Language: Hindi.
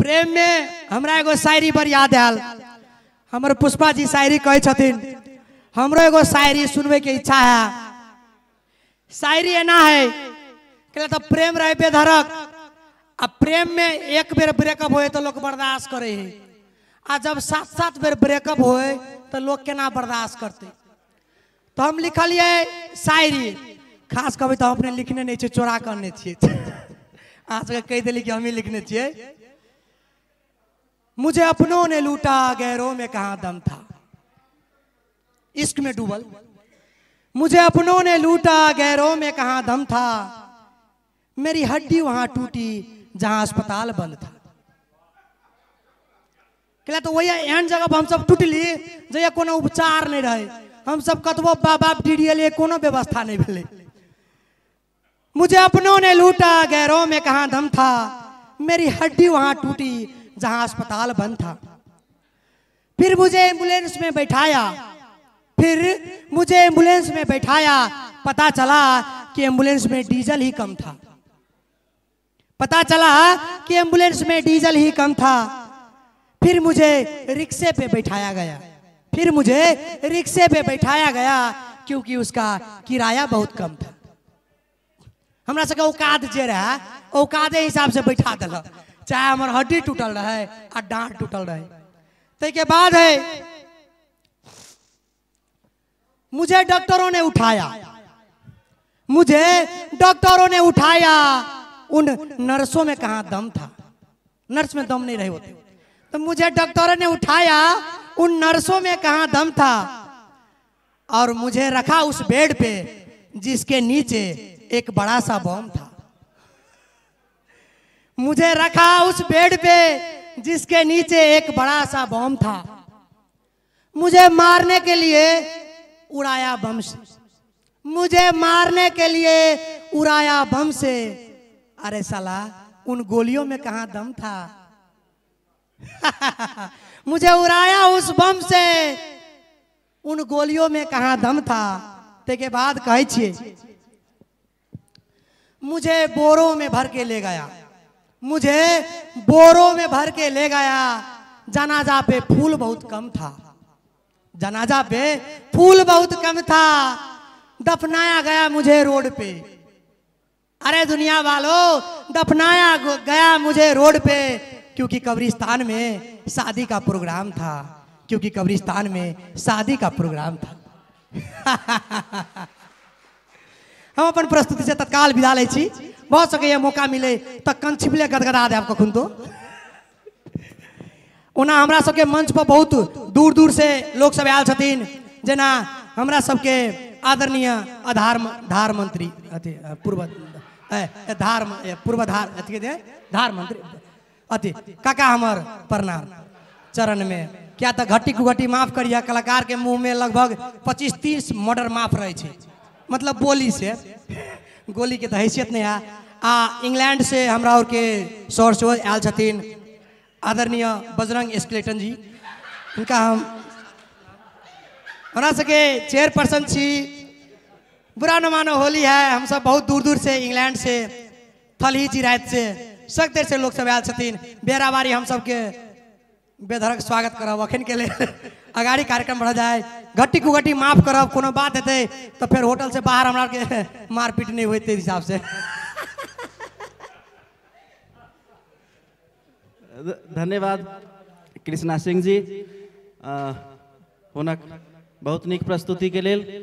प्रेम में हमरा एगो शायरी पर याद आयल हमारे पुष्पा जी शायरी कहे छथिन हमरो एगो शायरी सुनबे के इच्छा है शायरी एना है कि तो प्रेम रहे बेधरक आ प्रेम में एक बेर ब्रेकअप होए तो लोग बर्दाश्त करे है आ जब सात सात बेर ब्रेकअप होए तो लोग केना बर्दाश्त करते तो हम लिखलिए शायरी खास कविता तो अपने लिखने नहीं छे चोरा करने छे आज कह दिली कि हम ही लिखने छे मुझे अपनों ने लूटा गैरों में कहा दम था इश्क में डूबल मुझे अपनों ने लूटा गैरों में कहा दम था मेरी हड्डी वहां टूटी जहां अस्पताल बंद था कहला तो वही एहन जगह पर हम सब टूटली जैया कोनो उपचार नहीं रहे हम सब कतबो बाबा डीडीएल कोनो व्यवस्था नहीं भले मुझे अपनों ने लूटा गैरों में कहा दम था मेरी हड्डी वहां टूटी जहां अस्पताल बंद था फिर मुझे एम्बुलेंस में बैठाया फिर मुझे एम्बुलेंस में बैठाया पता चला कि एम्बुलेंस में डीजल ही कम था पता चला कि एम्बुलेंस में डीजल ही कम था फिर मुझे रिक्शे पे बैठाया गया फिर मुझे रिक्शे पे बैठाया गया क्योंकि उसका किराया बहुत कम था हमारा सबका औकात जे रहा औकात हिसाब से बैठा दिला चाहे हमारे हड्डी टूटल रहे आ डांट टूटल रहे ते के बाद है मुझे डॉक्टरों ने उठाया मुझे डॉक्टरों ने उठाया उन नर्सों में कहा दम था नर्स में दम नहीं रहे होते तो मुझे डॉक्टरों ने उठाया उन नर्सों में कहा दम था और मुझे रखा उस बेड पे जिसके नीचे एक बड़ा सा बम था मुझे रखा उस बेड पे जिसके नीचे एक बड़ा सा बम था मुझे मारने के लिए उड़ाया बम से मुझे मारने के लिए उड़ाया बम से अरे साला उन गोलियों में कहा दम था मुझे उड़ाया उस बम से उन गोलियों में कहा दम था के बाद कहे छे मुझे बोरों में भर के ले गया मुझे बोरों में भर के ले गया जनाजा पे फूल बहुत कम था जनाजा पे फूल बहुत कम था दफनाया गया मुझे रोड पे अरे दुनिया वालों दफनाया गया मुझे रोड पे क्योंकि कब्रिस्तान में शादी का प्रोग्राम था क्योंकि कब्रिस्तान में शादी का प्रोग्राम था हम अपन प्रस्तुति से तत्काल विदा ले छी बहुत सके मौका मिले तो कन छिपले गदगदा दे आपको खुन तो ओना हमरा सबके मंच पर बहुत दूर दूर से लोग सब आयल छथिन जेना हमरा सबके आदरणीय आधार धार मंत्री अथी पूर्व धार पूर्वाधार अथी धार मंत्री अथी काका हमर प्रणाम चरण में क्या तो घटी घटी माफ करिए कलाकार के मुंह में लगभग 25 30 मर्डर माफ रहे मतलब बोली से गोली के तो हैसियत नहीं है आ इंग्लैंड से हमरा और के सौर सोज आयल छथिन आदरणीय बजरंग स्क्लेटन जी उनका हम हमरा सके चेयरपर्सन छी बुरा न मानो होली है हम सब बहुत दूर दूर से इंग्लैंड से फलही जी रात से सब देर से लोग सब आयल छथिन बेराबारी हम सबके बेधरक स्वागत करब अखन के लिए अगाड़ी कार्यक्रम बढ़ जाए घट्टी घटी माफ करब को बात हेतु तो फिर होटल से बाहर हमारे मारपीट नहीं होते हिसाब से धन्यवाद कृष्णा सिंह जी हनक बहुत निक प्रस्तुति के लिए